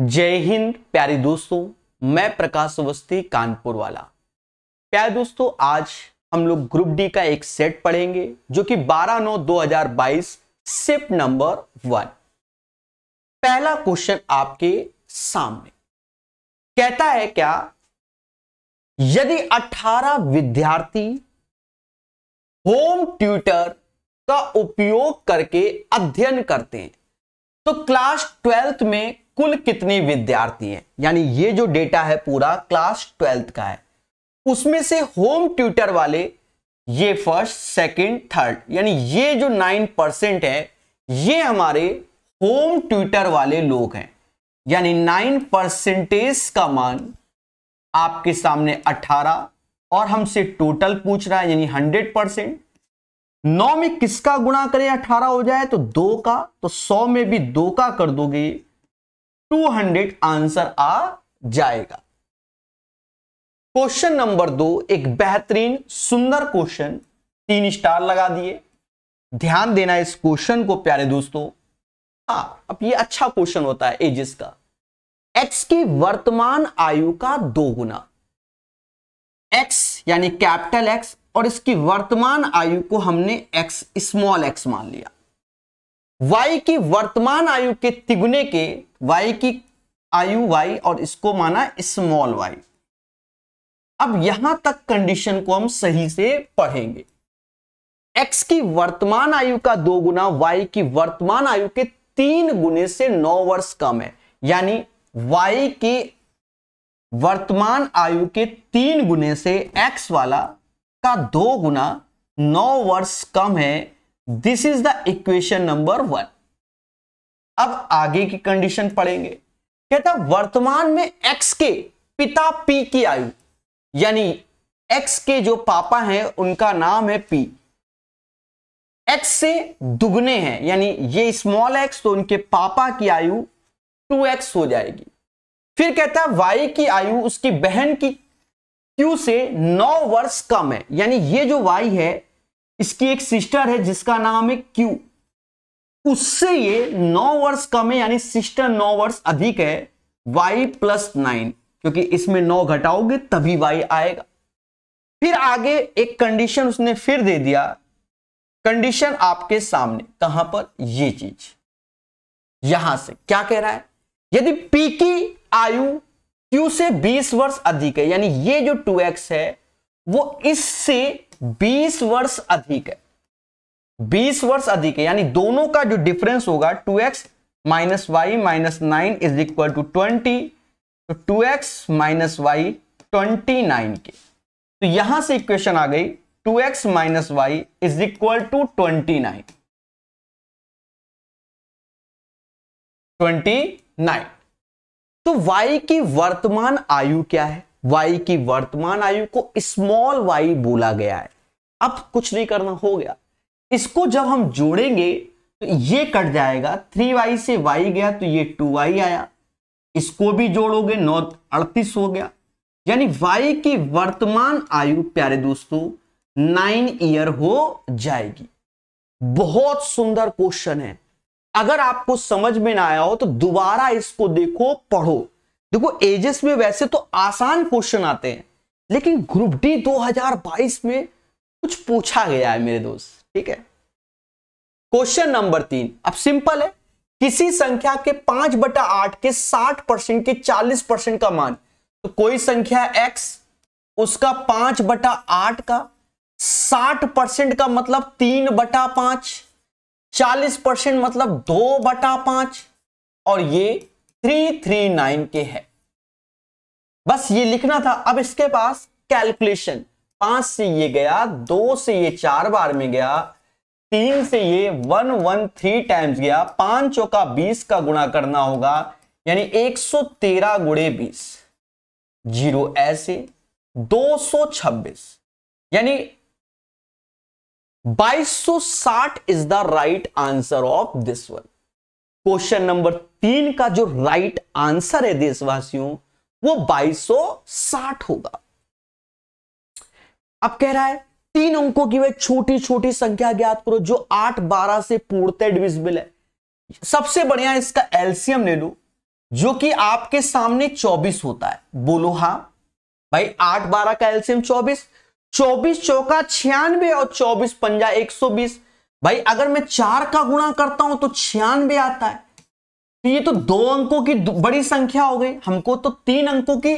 जय हिंद प्यारे दोस्तों मैं प्रकाश अवस्थी कानपुर वाला प्यारे दोस्तों आज हम लोग ग्रुप डी का एक सेट पढ़ेंगे जो कि 12 नौ 2022 सिप नंबर वन पहला क्वेश्चन आपके सामने कहता है क्या यदि 18 विद्यार्थी होम ट्यूटर का उपयोग करके अध्ययन करते हैं तो क्लास ट्वेल्थ में कुल कितने विद्यार्थी हैं यानी ये जो डेटा है पूरा क्लास ट्वेल्थ का है उसमें से होम ट्यूटर वाले ये फर्स्ट सेकंड थर्ड यानी ये जो नाइन परसेंट है ये हमारे होम ट्यूटर वाले लोग हैं यानी नाइन परसेंटेज का मान आपके सामने अठारह और हमसे टोटल पूछ रहा है यानी हंड्रेड परसेंट नौ में किसका गुणा करें अठारह हो जाए तो दो का तो सौ में भी दो का कर दोगे 200 आंसर आ जाएगा क्वेश्चन नंबर दो एक बेहतरीन सुंदर क्वेश्चन तीन स्टार लगा दिए ध्यान देना इस क्वेश्चन को प्यारे दोस्तों हाँ अब ये अच्छा क्वेश्चन होता है एजिस का एक्स की वर्तमान आयु का दो गुना एक्स यानी कैपिटल एक्स और इसकी वर्तमान आयु को हमने एक्स स्मॉल एक्स मान लिया वाई की वर्तमान आयु के तिगुने के वाई की आयु वाई और इसको माना स्मॉल वाई अब यहां तक कंडीशन को हम सही से पढ़ेंगे एक्स की वर्तमान आयु का दो गुना वाई की वर्तमान आयु के तीन गुने से नौ वर्ष कम है यानी वाई की वर्तमान आयु के तीन गुने से एक्स वाला का दो गुना नौ वर्ष कम है this is the equation number one अब आगे की कंडीशन पढ़ेंगे कहता वर्तमान में एक्स के पिता पी की आयु यानी एक्स के जो पापा हैं उनका नाम है पी एक्स से दुगने हैं यानी ये स्मॉल एक्स तो उनके पापा की आयु टू एक्स हो जाएगी फिर कहता है वाई की आयु उसकी बहन की क्यू से नौ वर्ष कम है यानी ये जो वाई है इसकी एक सिस्टर है जिसका नाम है क्यू उससे ये नौ वर्ष कम है यानी सिस्टर नौ वर्ष अधिक है वाई प्लस नाइन क्योंकि इसमें नौ घटाओगे तभी वाई आएगा फिर आगे एक कंडीशन उसने फिर दे दिया कंडीशन आपके सामने कहां पर ये चीज यहां से क्या कह रहा है यदि पी की आयु क्यू से 20 वर्ष अधिक है यानी ये जो 2x है वो इससे 20 वर्ष अधिक है बीस वर्ष अधिक है यानी दोनों का जो डिफरेंस होगा two X minus Y minus nine is equal to twenty तो two X minus Y twenty nine के तो यहां से इक्वेशन आ गई two X minus Y is equal to twenty nine twenty nine तो वाई की वर्तमान आयु क्या है वाई की वर्तमान आयु को स्मॉल वाई बोला गया है अब कुछ नहीं करना हो गया इसको जब हम जोड़ेंगे तो ये कट जाएगा थ्री वाई से वाई गया तो ये टू वाई आया इसको भी जोड़ोगे नौ अड़तीस हो गया यानी वाई की वर्तमान आयु प्यारे दोस्तों नाइन ईयर हो जाएगी बहुत सुंदर क्वेश्चन है अगर आपको समझ में ना आया हो तो दोबारा इसको देखो पढ़ो देखो एजेस में वैसे तो आसान क्वेश्चन आते हैं लेकिन ग्रुप डी 2022 में कुछ पूछा गया है मेरे दोस्त ठीक है क्वेश्चन नंबर तीन अब सिंपल है किसी संख्या के पांच बटा आठ के साठ परसेंट के चालीस परसेंट का मान तो कोई संख्या एक्स उसका पांच बटा आठ का साठ परसेंट का मतलब तीन बटा पांच चालीस परसेंट मतलब दो बटा पांच और ये थ्री थ्री नाइन के है बस ये लिखना था अब इसके पास कैलकुलेशन पांच से ये गया दो से ये चार बार में गया तीन से ये वन वन थ्री टाइम्स गया पांच चौका बीस का गुणा करना होगा यानी एक सौ तेरह गुड़े बीस जीरो ऐसे दो सौ छब्बीस यानी बाईस साठ is the right answer of this one question number तीन का जो राइट right आंसर है देशवासियों वो बाईस साठ होगा अब कह रहा है तीन अंकों की वह छोटी छोटी संख्या ज्ञात करो जो आठ बारह से पूर्णतः डिविजिबल है सबसे बढ़िया इसका एल्सियम ले लो जो कि आपके सामने चौबीस होता है बोलो हा भाई आठ बारह का एल्सियम चौबीस चौबीस चौका छियानवे और चौबीस पंजा एक सौ बीस भाई अगर मैं चार का गुणा करता हूं तो छियानवे आता है तो ये तो दो अंकों की बड़ी संख्या हो गई हमको तो तीन अंकों की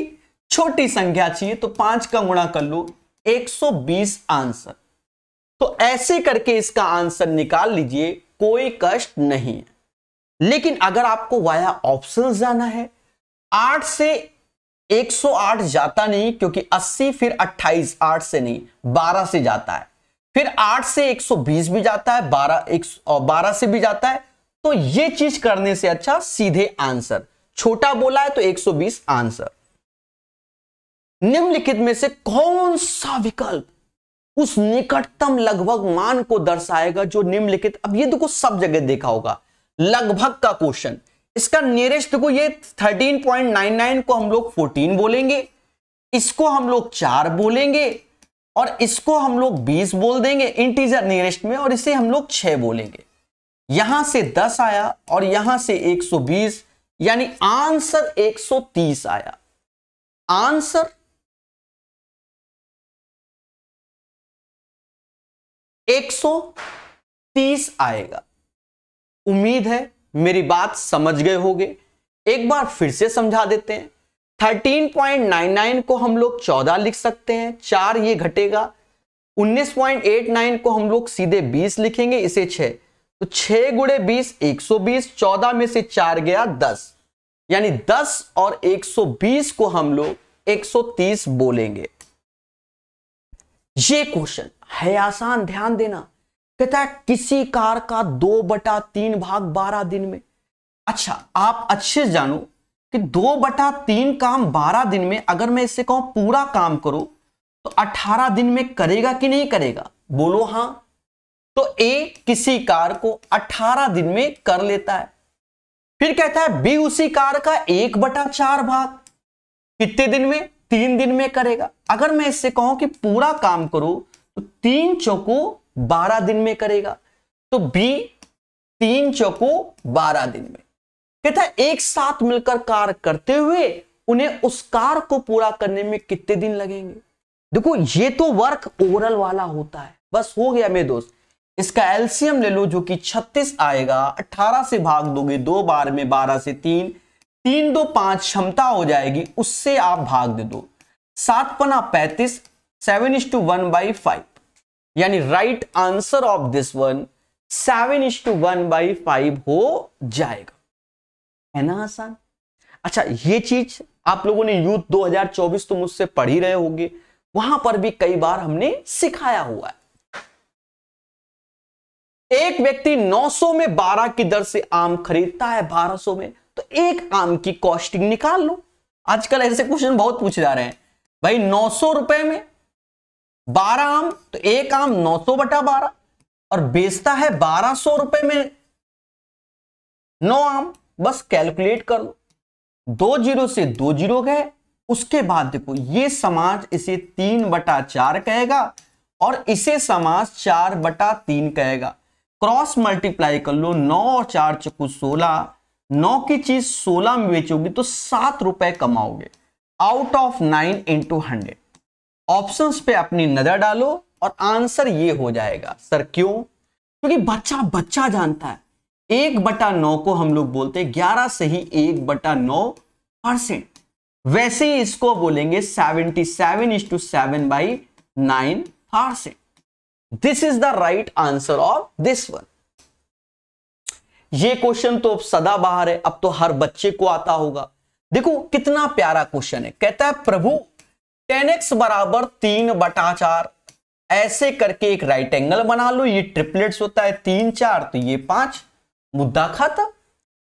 छोटी संख्या चाहिए तो पांच का गुणा कर लो 120 आंसर तो ऐसे करके इसका आंसर निकाल लीजिए कोई कष्ट नहीं है लेकिन अगर आपको वाया ऑप्शन जाना है आठ से 108 जाता नहीं क्योंकि 80 फिर 28 आठ से नहीं 12 से जाता है फिर 8 से 120 भी जाता है 12 एक, बारह से भी जाता है तो ये चीज करने से अच्छा सीधे आंसर छोटा बोला है तो 120 आंसर निम्नलिखित में से कौन सा विकल्प उस निकटतम लगभग मान को दर्शाएगा जो निम्नलिखित अब ये देखो सब जगह देखा होगा लगभग का क्वेश्चन इसका नियरेस्ट को ये 13.99 को हम लोग 14 बोलेंगे इसको हम लोग चार बोलेंगे और इसको हम लोग 20 बोल देंगे इंटीजर नियरेस्ट में और इसे हम लोग 6 बोलेंगे यहां से 10 आया और यहां से 120 यानी आंसर 130 आया आंसर 130 आएगा उम्मीद है मेरी बात समझ गए होगे एक बार फिर से समझा देते हैं 13.99 को हम लोग 14 लिख सकते हैं चार ये घटेगा 19.89 को हम लोग सीधे 20 लिखेंगे इसे छ तो छ गुड़े बीस एक सौ बीस चौदह में से चार गया 10 यानी 10 और 120 को हम लोग 130 बोलेंगे ये क्वेश्चन है आसान ध्यान देना कहता है किसी कार का दो बटा तीन भाग बारह दिन में अच्छा आप अच्छे से जानो कि दो बटा तीन काम बारह दिन में अगर मैं इससे कहूं पूरा काम करो तो अठारह दिन में करेगा कि नहीं करेगा बोलो हां तो ए किसी कार को अठारह दिन में कर लेता है फिर कहता है बी उसी कार का एक बटा चार भाग कितने दिन में तीन दिन में करेगा अगर मैं इससे कहूं कि पूरा काम करो तीन चौको बारह दिन में करेगा तो बी तीन चौको बारह दिन में कहता है एक साथ मिलकर कार्य करते हुए उन्हें उस कार को पूरा करने में कितने दिन लगेंगे देखो ये तो वर्क ओवरऑल वाला होता है बस हो गया मेरे दोस्त इसका एल्सियम ले लो जो कि 36 आएगा 18 से भाग दोगे दो बार में 12 से तीन तीन दो पांच क्षमता हो जाएगी उससे आप भाग दे दो सात पना पैंतीस seven is to one by five यानी right answer of this one seven is to one by five हो जाएगा है ना आसान अच्छा ये चीज आप लोगों ने यूथ 2024 तो मुझसे पढ़ ही रहे होंगे वहां पर भी कई बार हमने सिखाया हुआ है एक व्यक्ति 900 में 12 की दर से आम खरीदता है 1200 में तो एक आम की कॉस्टिंग निकाल लो आजकल ऐसे क्वेश्चन बहुत पूछे जा रहे हैं भाई नौ सौ रुपए में बारह आम तो एक आम नौ सौ बटा बारह और बेचता है बारह सौ रुपए में नौ आम बस कैलकुलेट कर लो दो जीरो से दो जीरो गए उसके बाद देखो ये समाज इसे तीन बटा चार कहेगा और इसे समाज चार बटा तीन कहेगा क्रॉस मल्टीप्लाई कर लो नौ और चार चकू सोलह नौ की चीज सोलह में बेचोगे तो सात रुपए कमाओगे out of nine into hundred options पे अपनी नजर डालो और आंसर ये हो जाएगा सर क्यों क्योंकि बच्चा बच्चा जानता है एक बटा नौ को हम लोग बोलते हैं ग्यारह से ही एक बटा नौ परसेंट वैसे ही इसको बोलेंगे seventy seven is two seven by nine percent this is the right answer of this one ये क्वेश्चन तो अब सदा बाहर है अब तो हर बच्चे को आता होगा देखो कितना प्यारा क्वेश्चन है कहता है प्रभु टेन एक्स बराबर तीन बटा चार ऐसे करके एक राइट एंगल बना लो ये ट्रिपलेट्स होता है तीन चार तो ये पांच मुद्दा खाता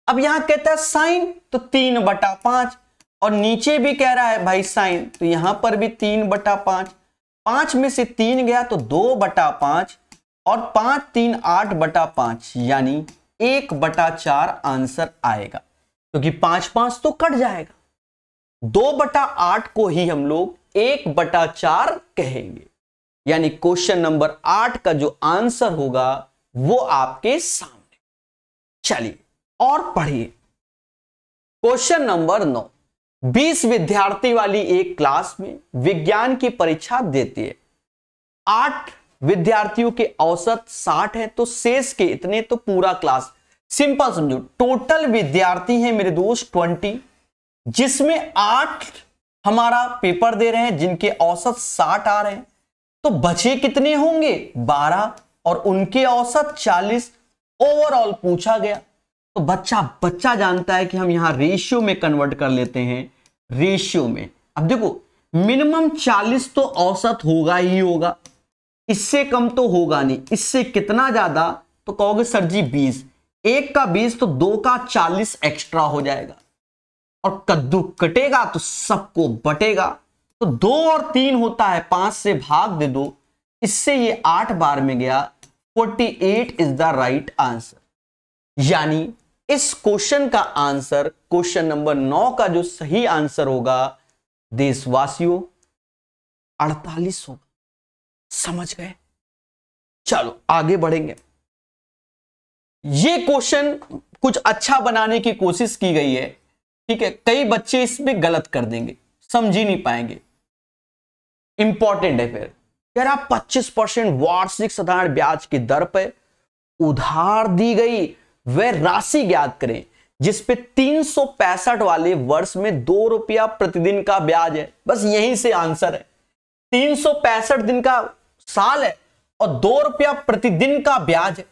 अब यहां कहता है साइन तो तीन बटा पांच और नीचे भी कह रहा है भाई साइन तो यहां पर भी तीन बटा पांच पांच में से तीन गया तो दो बटा पांच और पांच तीन आठ बटा पांच यानी एक बटा चार आंसर आएगा क्योंकि तो पांच पांच तो कट जाएगा दो बटा आठ को ही हम लोग एक बटा चार कहेंगे यानी क्वेश्चन नंबर आठ का जो आंसर होगा वो आपके सामने चलिए और पढ़िए क्वेश्चन नंबर नौ बीस विद्यार्थी वाली एक क्लास में विज्ञान की परीक्षा देती है आठ विद्यार्थियों के औसत साठ है तो शेष के इतने तो पूरा क्लास सिंपल समझो टोटल विद्यार्थी हैं मेरे दोस्त ट्वेंटी जिसमें आठ हमारा पेपर दे रहे हैं जिनके औसत साठ आ रहे हैं तो बचे कितने होंगे बारह और उनके औसत चालीस ओवरऑल पूछा गया तो बच्चा बच्चा जानता है कि हम यहां रेशियो में कन्वर्ट कर लेते हैं रेशियो में अब देखो मिनिमम चालीस तो औसत होगा ही होगा इससे कम तो होगा नहीं इससे कितना ज्यादा तो कहोगे सर जी बीस एक का बीस तो दो का चालीस एक्स्ट्रा हो जाएगा और कद्दू कटेगा तो सबको बटेगा तो दो और तीन होता है पांच से भाग दे दो इससे ये आठ बार में गया forty eight is the right answer यानी इस क्वेश्चन का आंसर क्वेश्चन नंबर नौ का जो सही आंसर होगा देशवासियों अड़तालीस होगा समझ गए चलो आगे बढ़ेंगे ये क्वेश्चन कुछ अच्छा बनाने की कोशिश की गई है ठीक है कई बच्चे इसमें गलत कर देंगे समझ ही नहीं पाएंगे इंपॉर्टेंट है फिर यार आप पच्चीस परसेंट वार्षिक साधारण ब्याज की दर पर उधार दी गई वह राशि ज्ञात करें जिसपे तीन सौ पैंसठ वाले वर्ष में दो रुपया प्रतिदिन का ब्याज है बस यहीं से आंसर है तीन सौ पैंसठ दिन का साल है और दो रुपया प्रतिदिन का ब्याज है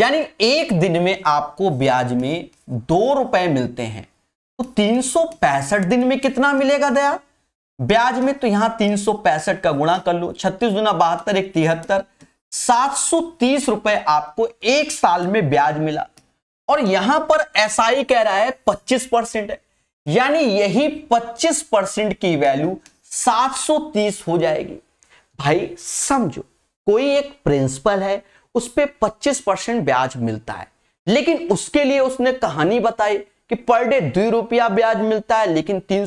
यानी एक दिन में आपको ब्याज में दो रुपए मिलते हैं तो तीन दिन में कितना मिलेगा दया ब्याज में तो यहां तीन का गुणा कर लो छत्तीस गुना बहत्तर एक तिहत्तर सात रुपए आपको एक साल में ब्याज मिला और यहां पर एसआई कह रहा है पच्चीस परसेंट है यानी यही पच्चीस परसेंट की वैल्यू 730 हो जाएगी भाई समझो कोई एक प्रिंसिपल है उस पर पच्चीस परसेंट ब्याज मिलता है लेकिन उसके लिए उसने कहानी बताई कि पर डे दो रुपया ब्याज मिलता है लेकिन तीन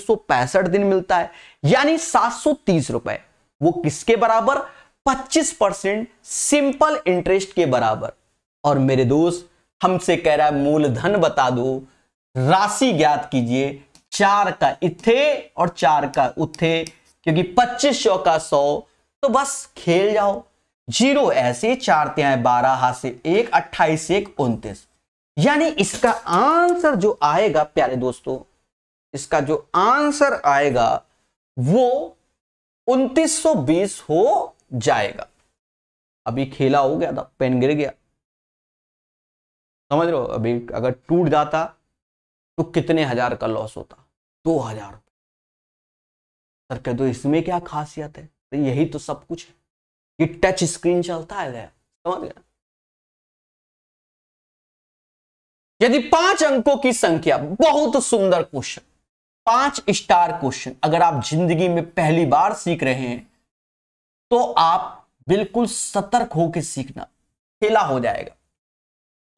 दिन मिलता है यानी सात रुपए वो किसके बराबर 25 परसेंट सिंपल इंटरेस्ट के बराबर और मेरे दोस्त हमसे कह रहा है मूलधन बता दो राशि ज्ञात कीजिए चार का इथे और चार का उथे क्योंकि पच्चीस सौ का सौ तो बस खेल जाओ जीरो ऐसे चार त्याए बारह से एक अट्ठाईस एक उन्तीस यानी इसका आंसर जो आएगा प्यारे दोस्तों इसका जो आंसर आएगा वो 2920 हो जाएगा अभी खेला हो गया था पेन गिर गया समझ रहे हो अभी अगर टूट जाता तो कितने हजार का लॉस होता दो हजार सर कह दो इसमें क्या खासियत है तो यही तो सब कुछ है कि टच स्क्रीन चलता है समझ गया यदि पांच अंकों की संख्या बहुत सुंदर क्वेश्चन पांच स्टार क्वेश्चन अगर आप जिंदगी में पहली बार सीख रहे हैं तो आप बिल्कुल सतर्क होकर सीखना खेला हो जाएगा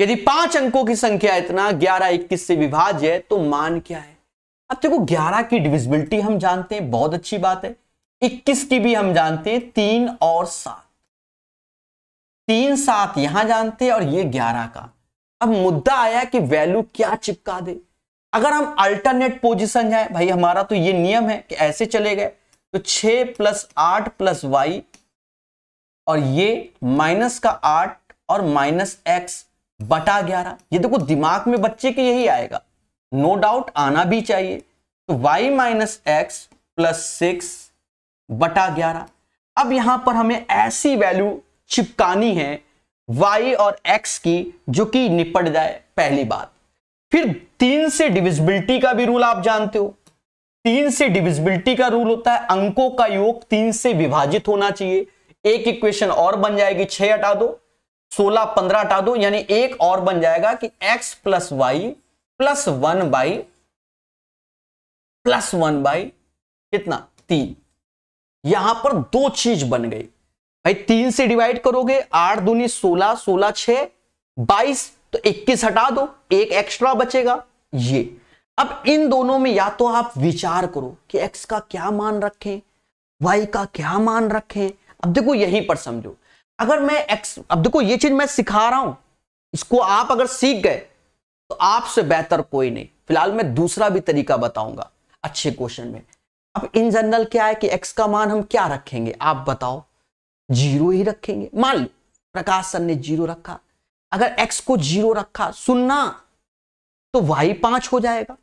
यदि पांच अंकों की संख्या इतना ग्यारह इक्कीस से विभाज्य है तो मान क्या है अब देखो ग्यारह की डिविजिबिलिटी हम जानते हैं बहुत अच्छी बात है इक्कीस की भी हम जानते हैं तीन और सात तीन सात यहां जानते हैं और ये ग्यारह का अब मुद्दा आया कि वैल्यू क्या चिपका दे अगर हम अल्टरनेट पोजिशन जाए भाई हमारा तो ये नियम है कि ऐसे चले गए तो छ प्लस आठ प्लस वाई और ये माइनस का आठ और माइनस एक्स बटा ग्यारह ये देखो दिमाग में बच्चे के यही आएगा नो no डाउट आना भी चाहिए तो y minus X plus six बटा ग्यारह अब यहां पर हमें ऐसी वैल्यू चिपकानी है वाई और एक्स की जो कि निपट जाए पहली बात फिर तीन से डिविजिबिलिटी का भी रूल आप जानते हो तीन से डिविजिबिलिटी का रूल होता है अंकों का योग तीन से विभाजित होना चाहिए एक इक्वेशन और बन जाएगी छह हटा दो सोलह पंद्रह हटा दो यानी एक और बन जाएगा कि X plus Y plus one by plus one by कितना तीन यहां पर दो चीज बन गई भाई तीन से डिवाइड करोगे आठ दूनी सोलह सोलह छ बाईस तो इक्कीस हटा दो एक एक्स्ट्रा बचेगा ये अब इन दोनों में या तो आप विचार करो कि एक्स का क्या मान रखें वाई का क्या मान रखें अब देखो यहीं पर समझो अगर मैं एक्स अब देखो ये चीज मैं सिखा रहा हूं इसको आप अगर सीख गए तो आपसे बेहतर कोई नहीं फिलहाल मैं दूसरा भी तरीका बताऊंगा अच्छे क्वेश्चन में अब इन जनरल क्या है कि एक्स का मान हम क्या रखेंगे आप बताओ जीरो ही रखेंगे मान लो प्रकाश सर ने जीरो रखा अगर एक्स को जीरो रखा सुनना तो वाई पांच हो जाएगा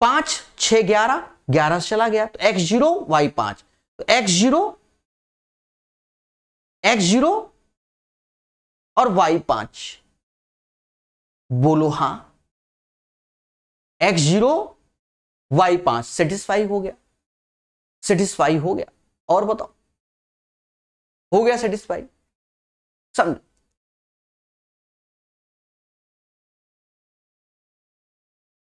पांच छ ग्यारह ग्यारह चला गया तो एक्स जीरो वाई पांच तो एक्स जीरो एक्स जीरो और वाई पांच बोलो हां एक्स जीरो वाई पांच सेटिस्फाई हो गया सेटिस्फाई हो गया और बताओ हो गया सेटिस्फाई समझ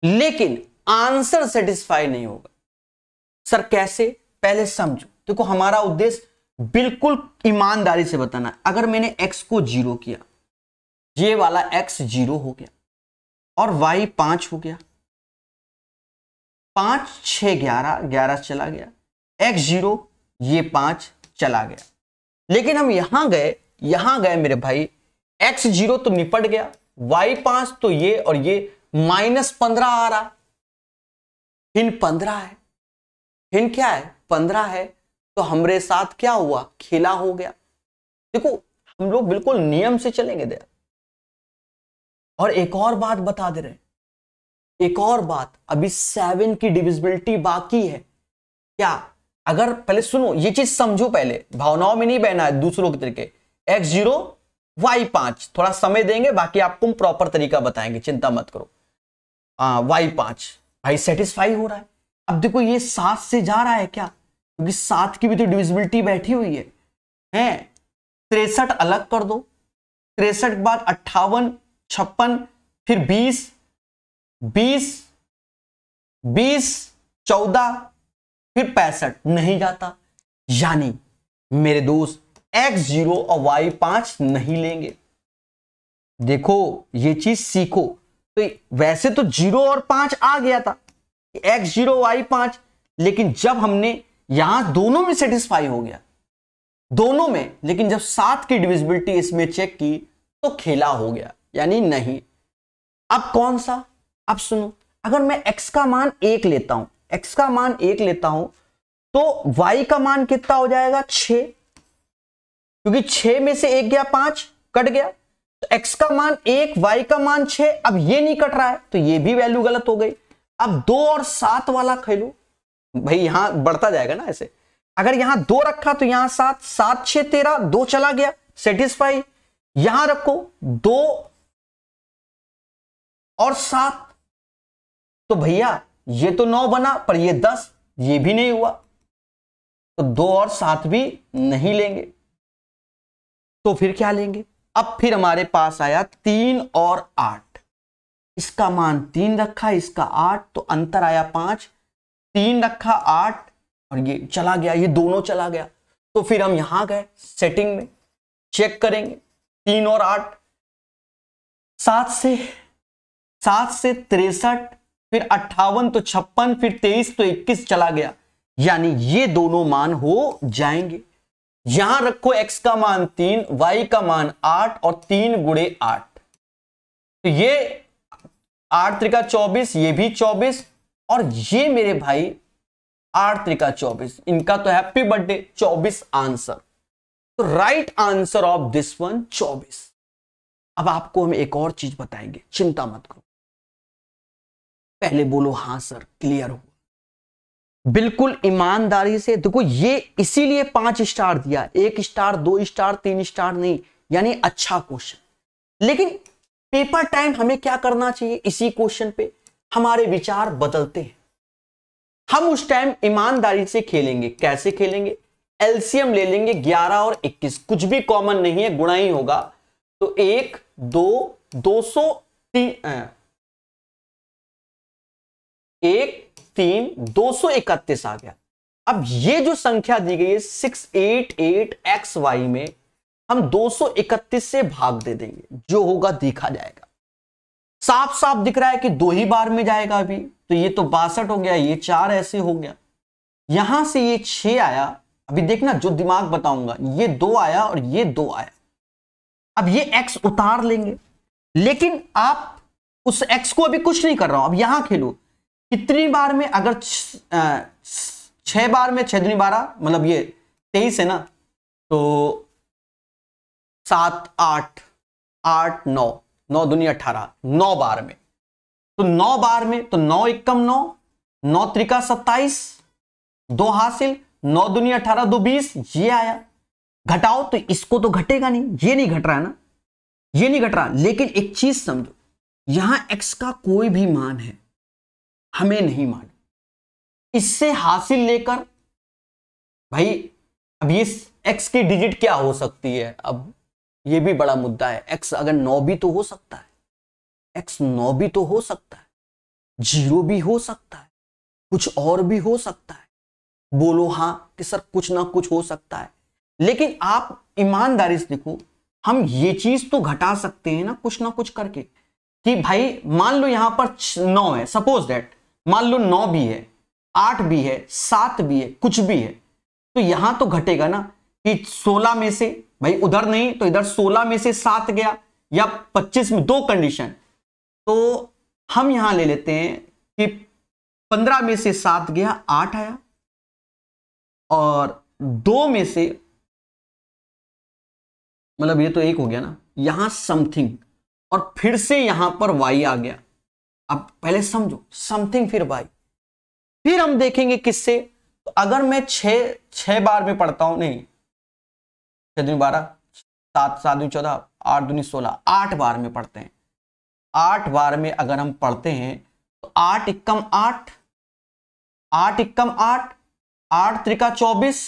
लेकिन आंसर सेटिस्फाई नहीं होगा सर कैसे पहले समझो देखो हमारा उद्देश्य बिल्कुल ईमानदारी से बताना अगर मैंने एक्स को जीरो किया ये वाला एक्स जीरो हो गया और वाई पांच हो गया पांच छ ग्यारह ग्यारह चला गया एक्स जीरो ये पांच चला गया लेकिन हम यहां गए यहां गए मेरे भाई एक्स जीरो तो निपट गया वाई पांच तो ये और ये माइनस पंद्रह आ रहा हिन पंद्रह है हिन क्या है पंद्रह है तो हमरे साथ क्या हुआ खेला हो गया देखो हम लोग बिल्कुल नियम से चलेंगे दया और एक और बात बता दे रहे हैं एक और बात अभी सेवन की डिविजिबिलिटी बाकी है क्या अगर पहले सुनो ये चीज समझो पहले भावनाओं में नहीं बहना है दूसरों के तरीके एक्स जीरो वाई पांच थोड़ा समय देंगे बाकी आपको प्रॉपर तरीका बताएंगे चिंता मत करो आ, वाई पांच भाई सेटिस्फाई हो रहा है अब देखो ये सात से जा रहा है क्या क्योंकि सात की भी तो डिविजिबिलिटी बैठी हुई है है? तिरसठ अलग कर दो तिरसठ के बाद अट्ठावन छप्पन फिर बीस बीस बीस चौदह फिर पैंसठ नहीं जाता यानी मेरे दोस्त एक्स जीरो और वाई पांच नहीं लेंगे देखो ये चीज सीखो तो वैसे तो जीरो और पांच आ गया था एक्स जीरो वाई पांच लेकिन जब हमने यहां दोनों में सेटिस्फाई हो गया दोनों में लेकिन जब सात की डिविजिबिलिटी इसमें चेक की तो खेला हो गया यानी नहीं अब कौन सा अब सुनो अगर मैं एक्स का मान एक लेता हूं एक्स का मान एक लेता हूं तो वाई का मान कितना हो जाएगा छ क्योंकि छ में से एक गया पांच कट गया तो x का मान एक वाई का मान छ अब ये नहीं कट रहा है तो ये भी वैल्यू गलत हो गई अब दो और सात वाला खेलो भाई यहां बढ़ता जाएगा ना ऐसे अगर यहां दो रखा तो यहां सात सात छह तेरह दो चला गया सेटिस्फाई यहां रखो दो और सात तो भैया ये तो नौ बना पर ये दस ये भी नहीं हुआ तो दो और सात भी नहीं लेंगे तो फिर क्या लेंगे अब फिर हमारे पास आया तीन और आठ इसका मान तीन रखा इसका आठ तो अंतर आया पांच तीन रखा आठ और ये चला गया ये दोनों चला गया तो फिर हम यहां गए सेटिंग में चेक करेंगे तीन और आठ सात से सात से तिरसठ फिर अट्ठावन तो छप्पन फिर तेईस तो इक्कीस चला गया यानी ये दोनों मान हो जाएंगे यहां रखो x का मान तीन y का मान आठ और तीन गुड़े आठ तो ये आठ त्रिका चौबीस ये भी चौबीस और ये मेरे भाई आठ त्रिका चौबीस इनका तो हैप्पी बर्थडे चौबीस आंसर तो right answer of this one चौबीस अब आपको हम एक और चीज बताएंगे चिंता मत करो पहले बोलो हां सर क्लियर हो बिल्कुल ईमानदारी से देखो ये इसीलिए पांच स्टार दिया एक स्टार दो स्टार तीन स्टार नहीं यानी अच्छा क्वेश्चन लेकिन पेपर टाइम हमें क्या करना चाहिए इसी क्वेश्चन पे हमारे विचार बदलते हैं हम उस टाइम ईमानदारी से खेलेंगे कैसे खेलेंगे एलसीएम ले लेंगे 11 और 21 कुछ भी कॉमन नहीं है गुणा ही होगा तो एक दो दो सौ एक तीन दो सौ इकतीस आ गया अब ये जो संख्या दी गई है six eight eight X Y में हम दो सौ इकतीस से भाग दे देंगे जो होगा देखा जाएगा साफ साफ दिख रहा है कि दो ही बार में जाएगा अभी तो ये तो बासठ हो गया ये चार ऐसे हो गया यहां से ये छ आया अभी देखना जो दिमाग बताऊंगा ये दो आया और ये दो आया अब ये एक्स उतार लेंगे लेकिन आप उस एक्स को अभी कुछ नहीं कर रहा हूं अब यहां खेलो कितनी बार में अगर छह बार में छह दुनी बारह मतलब ये तेईस है ना तो सात आठ आठ नौ नौ दुनिया अठारह नौ बार में तो नौ बार में तो नौ इक्कम नौ नौ त्रिका सत्ताईस दो हासिल नौ दुनिया अठारह दो बीस ये आया घटाओ तो इसको तो घटेगा नहीं ये नहीं घट रहा है ना ये नहीं घट रहा लेकिन एक चीज समझो यहां एक्स का कोई भी मान है हमें नहीं मालूम इससे हासिल लेकर भाई अब ये एक्स की डिजिट क्या हो सकती है अब ये भी बड़ा मुद्दा है एक्स अगर नौ भी तो हो सकता है एक्स नौ भी तो हो सकता है जीरो भी हो सकता है कुछ और भी हो सकता है बोलो हाँ कि सर कुछ ना कुछ हो सकता है लेकिन आप ईमानदारी से देखो हम ये चीज तो घटा सकते हैं ना कुछ ना कुछ करके कि भाई मान लो यहां पर नौ है सपोज दैट मान लो नौ भी है आठ भी है सात भी है कुछ भी है तो यहां तो घटेगा ना कि सोलह में से भाई उधर नहीं तो इधर सोलह में से सात गया या पच्चीस में दो कंडीशन तो हम यहां ले लेते हैं कि पंद्रह में से सात गया आठ आया और दो में से मतलब ये तो एक हो गया ना यहां समथिंग और फिर से यहां पर वाई आ गया अब पहले समझो समथिंग फिर वाई फिर हम देखेंगे किससे तो अगर मैं छ छ बार में पढ़ता हूं नहीं छह दुनी बारह सात सात दुनी चौदह आठ दूनी सोलह आठ बार में पढ़ते हैं आठ बार में अगर हम पढ़ते हैं तो आठ इक्कम आठ आठ इक्कम आठ आठ त्रिका चौबीस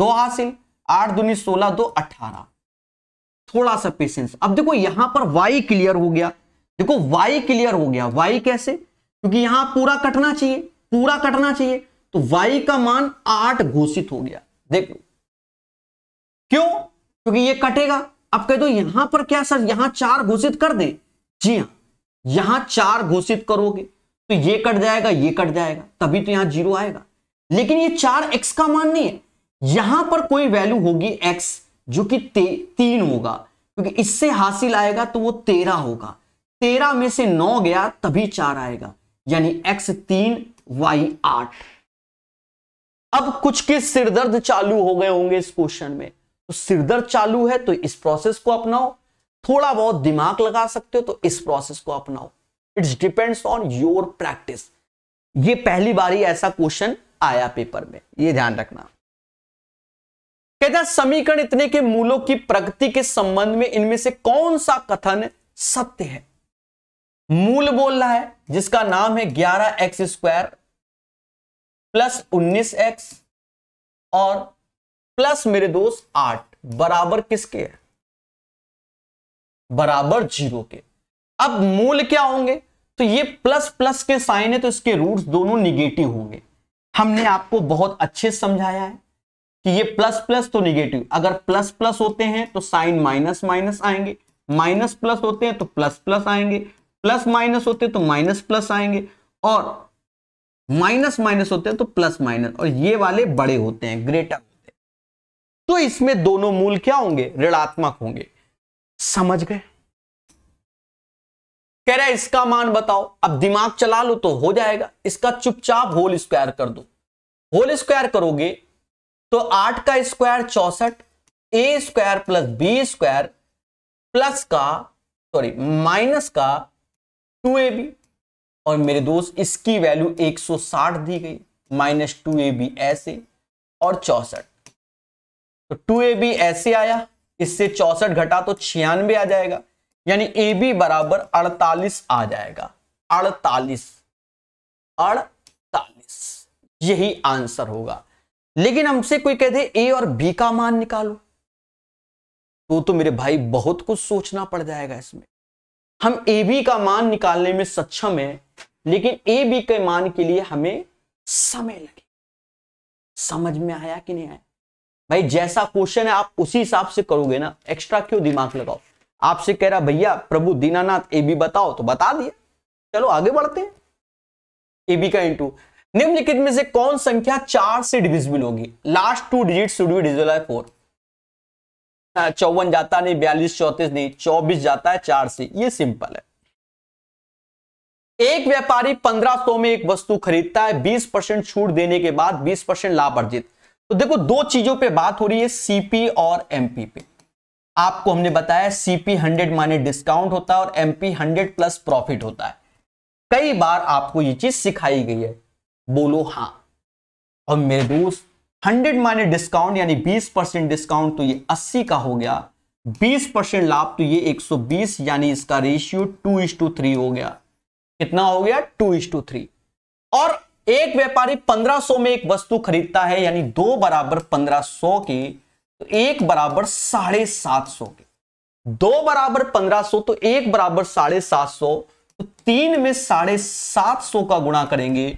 दो हासिल आठ दूनी सोलह दो अठारह थोड़ा सा पेशेंस अब देखो यहां पर वाई क्लियर हो गया देखो वाई क्लियर हो गया वाई कैसे क्योंकि यहां पूरा कटना चाहिए पूरा कटना चाहिए तो वाई का मान आठ घोषित हो गया देख लो क्यों क्योंकि ये कटेगा अब कह दो यहां पर क्या सर यहां चार घोषित कर दे जी हाँ यहां चार घोषित करोगे तो ये कट जाएगा ये कट जाएगा तभी तो यहां जीरो आएगा लेकिन ये चार एक्स का मान नहीं है यहां पर कोई वैल्यू होगी एक्स जो कि तीन होगा क्योंकि इससे हासिल आएगा तो वो तेरह होगा तेरह में से नौ गया तभी चार आएगा यानी एक्स तीन वाई आठ अब कुछ के सिरदर्द चालू हो गए होंगे इस क्वेश्चन में तो सिरदर्द चालू है तो इस प्रोसेस को अपनाओ थोड़ा बहुत दिमाग लगा सकते हो तो इस प्रोसेस को अपनाओ it's depends on your practice ये पहली ही ऐसा क्वेश्चन आया पेपर में ये ध्यान रखना कहता समीकरण इतने के मूलों की प्रगति के संबंध में इनमें से कौन सा कथन सत्य है मूल बोल रहा है जिसका नाम है ग्यारह एक्स स्क्वायर प्लस उन्नीस एक्स और प्लस मेरे दोस्त आठ बराबर किसके है बराबर जीरो के अब मूल क्या होंगे तो ये प्लस प्लस के साइन है तो इसके रूट्स दोनों निगेटिव होंगे हमने आपको बहुत अच्छे से समझाया है कि ये प्लस प्लस तो निगेटिव अगर प्लस प्लस होते हैं तो साइन माइनस माइनस आएंगे माइनस प्लस होते हैं तो प्लस प्लस आएंगे प्लस माइनस होते तो माइनस प्लस आएंगे और माइनस माइनस होते हैं तो प्लस माइनस और ये वाले बड़े होते हैं ग्रेटर होते हैं तो इसमें दोनों मूल क्या होंगे ऋणात्मक होंगे समझ गए कह रहा है इसका मान बताओ अब दिमाग चला लो तो हो जाएगा इसका चुपचाप होल स्क्वायर कर दो होल स्क्वायर करोगे तो आठ का स्क्वायर चौसठ A square plus B square plus का सॉरी माइनस का टू ए बी और मेरे दोस्त इसकी वैल्यू 160 दी गई माइनस टू ए बी ऐसे और चौसठ तो टू ए बी ऐसे आया इससे चौसठ घटा तो छियानवे आ जाएगा यानी ए बी बराबर अड़तालीस आ जाएगा अड़तालीस अड़तालीस यही आंसर होगा लेकिन हमसे कोई कह दे ए और बी का मान निकालो तो तो मेरे भाई बहुत कुछ सोचना पड़ जाएगा इसमें हम ए बी का मान निकालने में सक्षम है लेकिन ए बी के मान के लिए हमें समय लगे समझ में आया कि नहीं आया भाई जैसा क्वेश्चन है आप उसी हिसाब से करोगे ना एक्स्ट्रा क्यों दिमाग लगाओ आपसे कह रहा भैया प्रभु दीनानाथ ए बी बताओ तो बता दिया चलो आगे बढ़ते हैं ए बी का इंटू निम्नलिखित में से कौन संख्या चार से डिविजिबल होगी last two digit should be divisible by four चौवन जाता नहीं बयालीस चौतीस नहीं चौबीस जाता है चार से ये सिंपल है एक व्यापारी पंद्रह सौ में एक वस्तु खरीदता है बीस परसेंट छूट देने के बाद बीस परसेंट लाभ अर्जित तो देखो दो चीजों पे बात हो रही है सीपी और एमपी पे आपको हमने बताया सीपी हंड्रेड माने डिस्काउंट होता है और एमपी हंड्रेड प्लस प्रॉफिट होता है कई बार आपको ये चीज सिखाई गई है बोलो हाँ और मेरे दोस्त हंड्रेड माने डिस्काउंट यानी बीस परसेंट डिस्काउंट तो ये अस्सी का हो गया बीस परसेंट लाभ तो ये एक सौ बीस यानी इसका ratio two is to three हो गया कितना हो गया टू इज टू थ्री और एक व्यापारी पंद्रह सौ में एक वस्तु खरीदता है यानी दो बराबर पंद्रह सौ की तो एक बराबर साढ़े सात सौ के दो बराबर पंद्रह सौ तो एक बराबर साढ़े सात सौ तो तीन में साढ़े सात सौ का गुणा करेंगे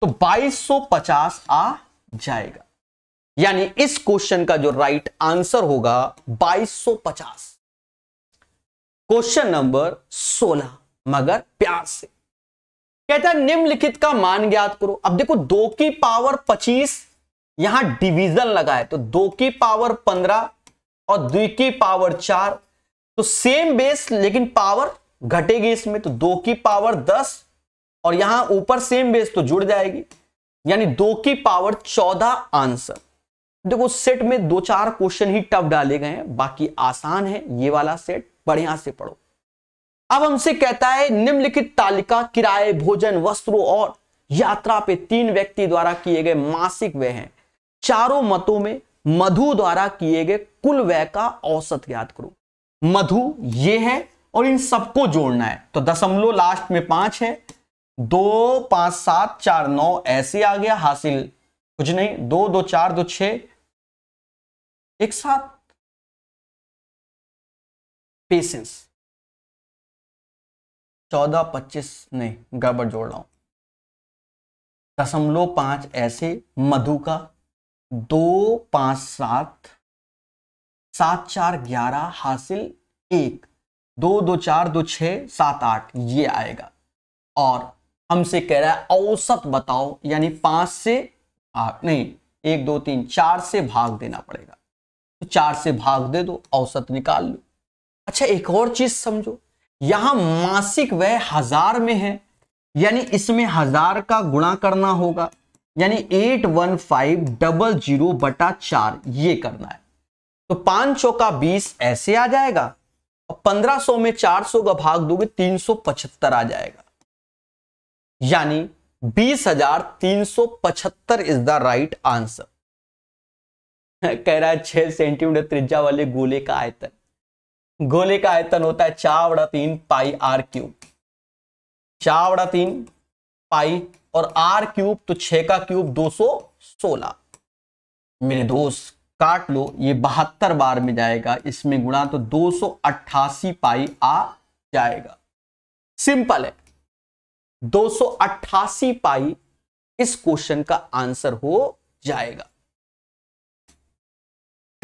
तो बाईस सौ पचास आ जाएगा यानी इस क्वेश्चन का जो राइट आंसर होगा 2250 क्वेश्चन नंबर 16 मगर प्यार से कहता है निम्नलिखित का मान ज्ञात करो अब देखो दो की पावर 25 यहां डिवीजन लगा है तो दो की पावर 15 और दो की पावर चार तो सेम बेस लेकिन पावर घटेगी इसमें तो दो की पावर दस और यहां ऊपर सेम बेस तो जुड़ जाएगी यानी दो की पावर चौदह आंसर देखो सेट में दो चार क्वेश्चन ही टफ डाले गए हैं बाकी आसान है ये वाला सेट बढ़िया से पढ़ो अब हमसे कहता है निम्नलिखित तालिका किराए भोजन वस्त्रों और यात्रा पे तीन व्यक्ति द्वारा किए गए मासिक व्यय हैं चारों मतों में मधु द्वारा किए गए कुल व्यय का औसत ज्ञात करो मधु ये है और इन सबको जोड़ना है तो दशमलव लास्ट में पांच है दो पांच सात चार नौ ऐसे आ गया हासिल कुछ नहीं दो दो चार दो छह एक साथ पेशेंस चौदह पच्चीस नहीं गड़बड़ जोड़ रहा हूं दशमलव पांच ऐसे मधु का दो पांच सात सात चार ग्यारह हासिल एक दो दो चार दो छ सात आठ ये आएगा और हमसे कह रहा है औसत बताओ यानी पांच से भाग नहीं एक दो तीन चार से भाग देना पड़ेगा तो चार से भाग दे दो औसत निकाल लो अच्छा एक और चीज समझो यहां मासिक व्यय हजार में है यानी इसमें हजार का गुणा करना होगा यानी eight one five double zero बटा चार ये करना है तो पांच सौ का बीस ऐसे आ जाएगा और पंद्रह सौ में चार सौ का भाग दोगे तीन सौ पचहत्तर आ जाएगा यानी बीस हजार तीन सौ पचहत्तर इज द राइट आंसर कह रहा है छह सेंटीमीटर त्रिज्या वाले गोले का आयतन गोले का आयतन होता है चार बड़ा तीन पाई आर क्यूब चार बड़ा तीन पाई और आर क्यूब तो छह का क्यूब दो सो सोलह मेरे दोस्त काट लो ये बहत्तर बार में जाएगा इसमें गुणा तो दो सौ अट्ठासी पाई आ जाएगा सिंपल है दो सौ अट्ठासी पाई इस क्वेश्चन का आंसर हो जाएगा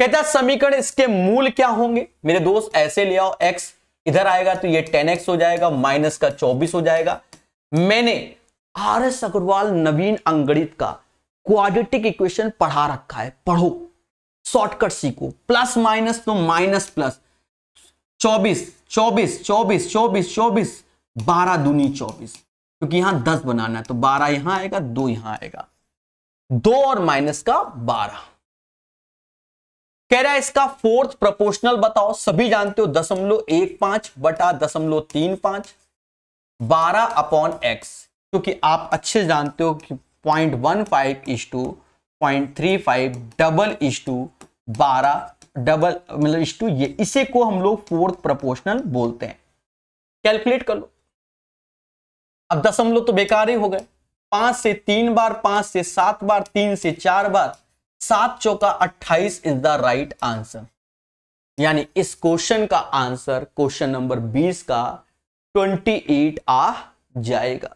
कहता है समीकरण इसके मूल क्या होंगे मेरे दोस्त ऐसे ले आओ एक्स इधर आएगा तो ये टेन एक्स हो जाएगा माइनस का चौबीस हो जाएगा मैंने आर एस अग्रवाल नवीन अंगणित का क्वाड्रेटिक इक्वेशन पढ़ा रखा है पढ़ो शॉर्टकट सीखो प्लस माइनस तो माइनस प्लस चौबीस चौबीस चौबीस चौबीस चौबीस बारह दूनी चौबीस क्योंकि यहां दस बनाना है तो बारह यहां आएगा दो यहां आएगा दो और माइनस का बारह कह रहा है इसका फोर्थ प्रोपोर्शनल बताओ सभी जानते हो दशमलव एक पांच बटा दशमलव तीन पांच बारह अपॉन एक्स क्योंकि आप अच्छे जानते हो कि point one five is to point three five double is to बारह डबल मतलब इज टू ये इसे को हम लोग फोर्थ प्रोपोर्शनल बोलते हैं कैलकुलेट कर लो अब दशमलव तो बेकार ही हो गए पांच से तीन बार पांच से सात बार तीन से चार बार सात चौका अट्ठाईस इज द राइट आंसर यानी इस क्वेश्चन का आंसर क्वेश्चन नंबर बीस का ट्वेंटी एट आ जाएगा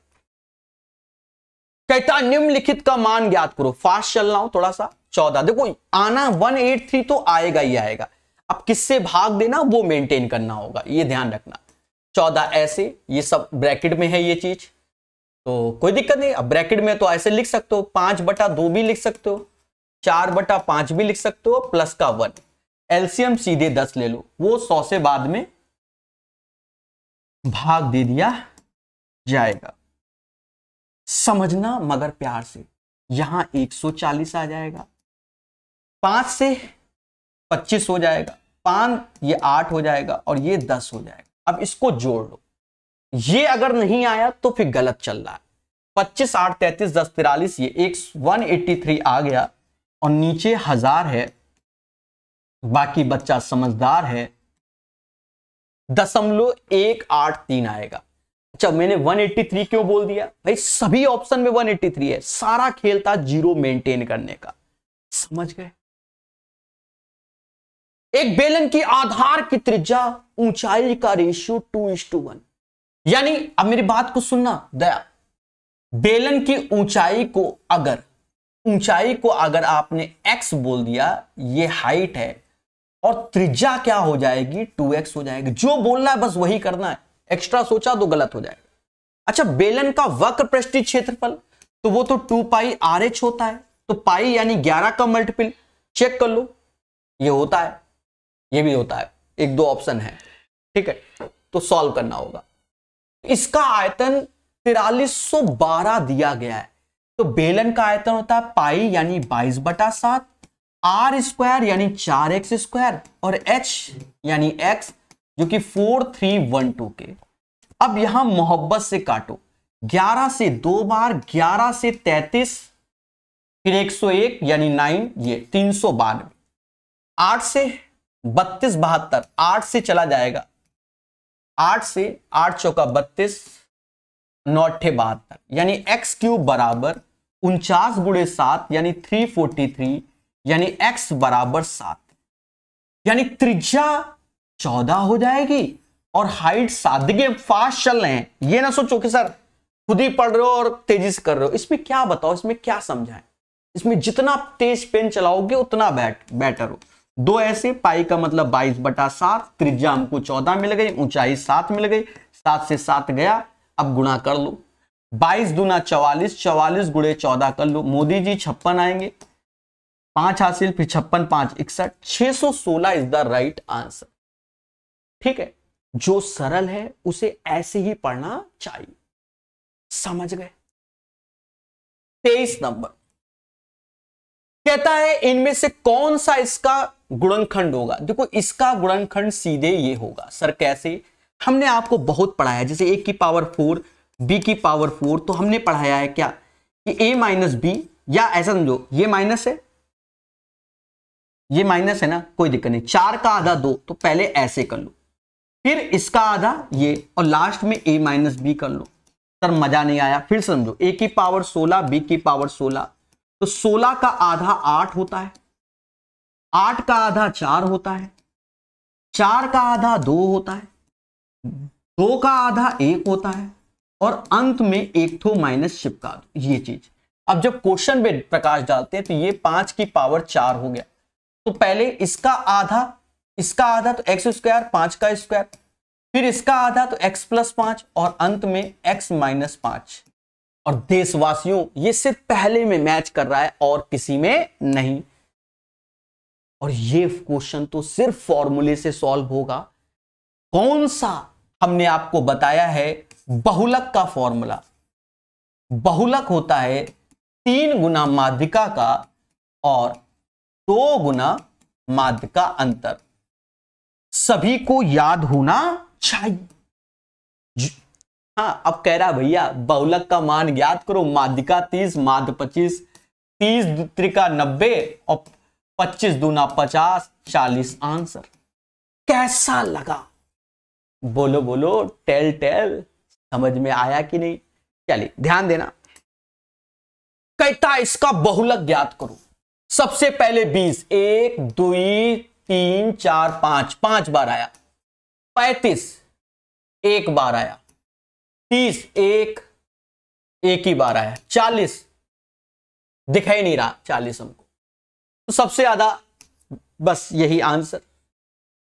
कहता निम्नलिखित का मान ज्ञात करो फास्ट चल रहा हूं थोड़ा सा चौदह देखो आना वन एट थ्री तो आएगा ही आएगा अब किससे भाग देना वो मेंटेन करना होगा ये ध्यान रखना चौदह ऐसे ये सब ब्रैकेट में है ये चीज तो कोई दिक्कत नहीं अब ब्रैकेट में तो ऐसे लिख सकते हो पांच बटा दो भी लिख सकते हो चार बटा पांच भी लिख सकते हो प्लस का वन एल्सियम सीधे दस ले लो वो सौ से बाद में भाग दे दिया जाएगा समझना मगर प्यार से यहां 140 आ जाएगा पांच से पच्चीस हो जाएगा पांच ये आठ हो जाएगा और ये दस हो जाएगा अब इसको जोड़ लो ये अगर नहीं आया तो फिर गलत चल रहा है पच्चीस आठ तैतीस दस तिरालीस ये एक वन एट्टी थ्री आ गया और नीचे हजार है बाकी बच्चा समझदार है दशमलव एक आठ तीन आएगा अच्छा मैंने 183 क्यों बोल दिया भाई सभी ऑप्शन में 183 है सारा खेल था जीरो मेंटेन करने का समझ गए एक बेलन की आधार की त्रिज्या ऊंचाई का ratio two is to one यानी अब मेरी बात को सुनना दया बेलन की ऊंचाई को अगर ऊंचाई को अगर आपने x बोल दिया ये हाइट है और त्रिज्या क्या हो जाएगी 2x हो जाएगी जो बोलना है बस वही करना है एक्स्ट्रा सोचा तो गलत हो जाएगा अच्छा बेलन का वक्र पृष्ठीय क्षेत्रफल तो वो तो टू पाई आर एच होता है तो पाई यानी ग्यारह का मल्टीपल चेक कर लो ये होता है ये भी होता है एक दो ऑप्शन है ठीक है तो सॉल्व करना होगा इसका आयतन तिरालीस दिया गया है तो बेलन का आयतन होता है पाई यानी बाईस बटा सात आर स्क्वायर यानी चार एक्स स्क्वायर और एच यानी एक्स जो कि फोर थ्री वन टू के अब यहां मोहब्बत से काटो ग्यारह से दो बार ग्यारह से तैतीस फिर एक सौ एक यानी नाइन ये तीन सौ बानवे आठ से बत्तीस बहत्तर आठ से चला जाएगा आठ से आठ चौका बत्तीस नौठे बहत्तर यानी एक्स क्यूब बराबर उनचास बुढ़े सात यानी थ्री फोर्टी थ्री यानी एक्स बराबर सात यानी त्रिज्या चौदह हो जाएगी और हाइट सात फास्ट चल रहे हैं ये ना सोचो कि सर खुद ही पढ़ रहे हो और तेजी से कर रहे हो इसमें क्या बताओ इसमें क्या समझाएं इसमें जितना तेज पेन चलाओगे उतना बैट बेटर हो दो ऐसे पाई का मतलब बाईस बटा सात त्रिज्या हमको चौदह मिल गई ऊंचाई सात मिल गई सात से सात गया अब गुणा कर लो बाईस दुना चवालीस चवालीस गुड़े चौदह कर लो मोदी जी छप्पन आएंगे पांच हासिल फिर छप्पन पांच इकसठ छह सौ सोलह इज द राइट आंसर ठीक है जो सरल है उसे ऐसे ही पढ़ना चाहिए समझ गए तेईस नंबर कहता है इनमें से कौन सा इसका गुणनखंड होगा देखो इसका गुणनखंड सीधे ये होगा सर कैसे हमने आपको बहुत पढ़ाया जैसे ए की पावर फोर बी की पावर फोर तो हमने पढ़ाया है क्या कि ए माइनस बी या ऐसा समझो ये माइनस है ये माइनस है ना कोई दिक्कत नहीं चार का आधा दो तो पहले ऐसे कर लो फिर इसका आधा ये और लास्ट में ए माइनस बी कर लो सर मजा नहीं आया फिर समझो ए की पावर सोलह बी की पावर सोलह तो सोलह का आधा आठ होता है आठ का आधा चार होता है चार का आधा दो होता है दो का आधा एक होता है और अंत में एक थो माइनस चिपका दो ये चीज अब जब क्वेश्चन में प्रकाश डालते हैं तो ये पांच की पावर चार हो गया तो पहले इसका आधा इसका आधा तो एक्स स्क्वायर पांच का स्क्वायर फिर इसका आधा तो एक्स प्लस पांच और अंत में एक्स माइनस पांच और देशवासियों ये सिर्फ पहले में मैच कर रहा है और किसी में नहीं और ये क्वेश्चन तो सिर्फ फॉर्मूले से सॉल्व होगा कौन सा हमने आपको बताया है बहुलक का फॉर्मूला बहुलक होता है तीन गुना माध्यिका का और दो गुना माध्य का अंतर सभी को याद होना चाहिए हाँ अब कह रहा भैया बहुलक का मान ज्ञात करो माध्यिका तीस माध्य पच्चीस तीस त्रिका नब्बे और पच्चीस दूना पचास चालीस आंसर कैसा लगा बोलो बोलो टेल टेल समझ में आया कि नहीं चलिए ध्यान देना कहता इसका बहुलक ज्ञात करो सबसे पहले बीस एक दो तीन चार पांच पांच बार आया पैतीस एक बार आया तीस एक एक ही बार आया चालीस दिखाई नहीं रहा चालीस हमको तो सबसे ज्यादा बस यही आंसर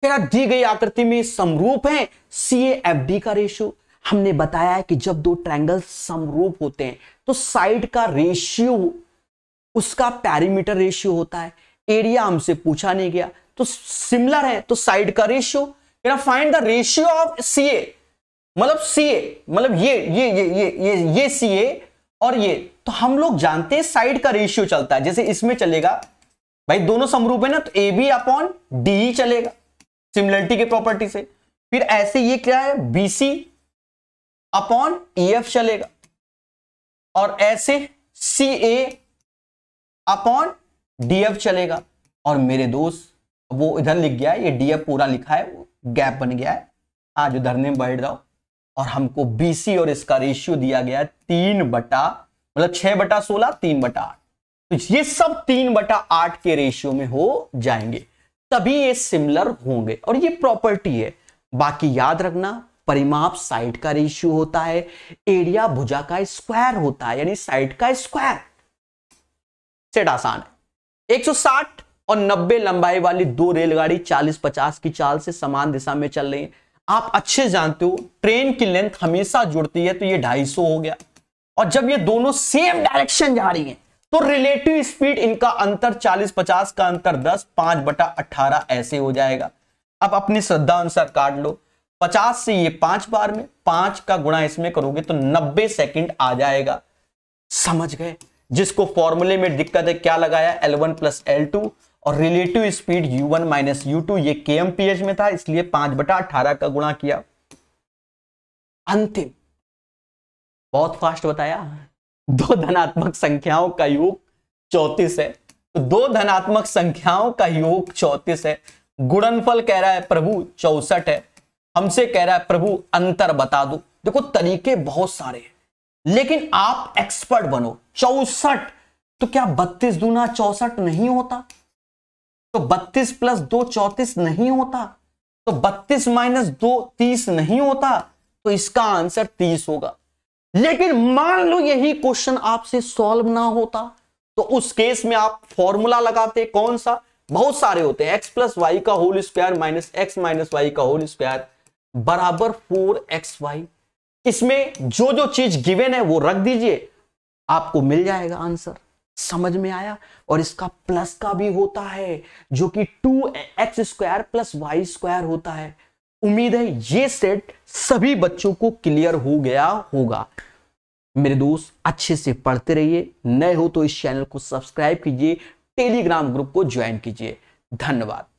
दी गई आकृति में समरूप है सी एफ डी का रेशियो हमने बताया है कि जब दो ट्रैंगल समरूप होते हैं तो साइड का रेशियो उसका पैरीमीटर रेशियो होता है एरिया हमसे पूछा नहीं गया तो सिमिलर है तो साइड का ratio find the ratio of C A मतलब सी ए मतलब ये ये ये ये ये ये सी ए और ये तो हम लोग जानते हैं साइड का रेशियो चलता है जैसे इसमें चलेगा भाई दोनों समरूप है ना तो ए बी अपॉन डी चलेगा सिमिलरिटी के प्रॉपर्टी से फिर ऐसे ये क्या है BC upon E e F चलेगा और ऐसे C A upon D F चलेगा और मेरे दोस्त वो इधर लिख गया है ये डी एफ पूरा लिखा है गैप बन गया है आज धरने में बैठ जाओ और हमको बीसी और इसका रेशियो दिया गया है तीन बटा मतलब छह बटा सोलह तीन बटा आठ तो ये सब तीन बटा आठ के रेशियो में हो जाएंगे तभी ये सिमिलर होंगे और ये प्रॉपर्टी है बाकी याद रखना परिमाप साइड का रेशियो होता है एरिया भुजा का स्क्वायर होता है यानी साइड का स्क्वायर सेट आसान है 160 और 90 लंबाई वाली दो रेलगाड़ी 40-50 की चाल से समान दिशा में चल रही है आप अच्छे जानते हो ट्रेन की लेंथ हमेशा जुड़ती है तो ये 250 हो गया और जब ये दोनों सेम डायरेक्शन जा रही है तो रिलेटिव स्पीड इनका अंतर 40-50 का अंतर 10 पांच बटा अठारह ऐसे हो जाएगा अब अपनी श्रद्धा अनुसार काट लो 50 से ये पांच बार में पांच का गुणा इसमें करोगे तो 90 सेकंड आ जाएगा समझ गए जिसको फॉर्मूले में दिक्कत है क्या लगाया L1 वन प्लस एल और relative speed U1 one minus U ये के में था इसलिए पांच बटा अठारह का गुणा किया अंतिम बहुत फास्ट बताया दो धनात्मक संख्याओं का योग चौतीस है तो दो धनात्मक संख्याओं का योग चौतीस है गुणनफल कह रहा है प्रभु चौसठ है हमसे कह रहा है प्रभु अंतर बता दो देखो तरीके बहुत सारे हैं लेकिन आप एक्सपर्ट बनो चौसठ तो क्या बत्तीस दूना चौसठ नहीं होता तो बत्तीस प्लस दो चौतीस नहीं होता तो बत्तीस माइनस दो तीस नहीं होता तो इसका आंसर तीस होगा लेकिन मान लो यही क्वेश्चन आपसे सॉल्व ना होता तो उस केस में आप फॉर्मूला लगाते कौन सा बहुत सारे होते हैं एक्स प्लस वाई का whole square minus X minus Y का होल स्क्वायर बराबर फोर एक्स वाई इसमें जो जो चीज गिवेन है वो रख दीजिए आपको मिल जाएगा आंसर समझ में आया और इसका प्लस का भी होता है जो कि two X square plus Y square होता है उम्मीद है ये सेट सभी बच्चों को क्लियर हो गया होगा मेरे दोस्त अच्छे से पढ़ते रहिए नए हो तो इस चैनल को सब्सक्राइब कीजिए टेलीग्राम ग्रुप को ज्वाइन कीजिए धन्यवाद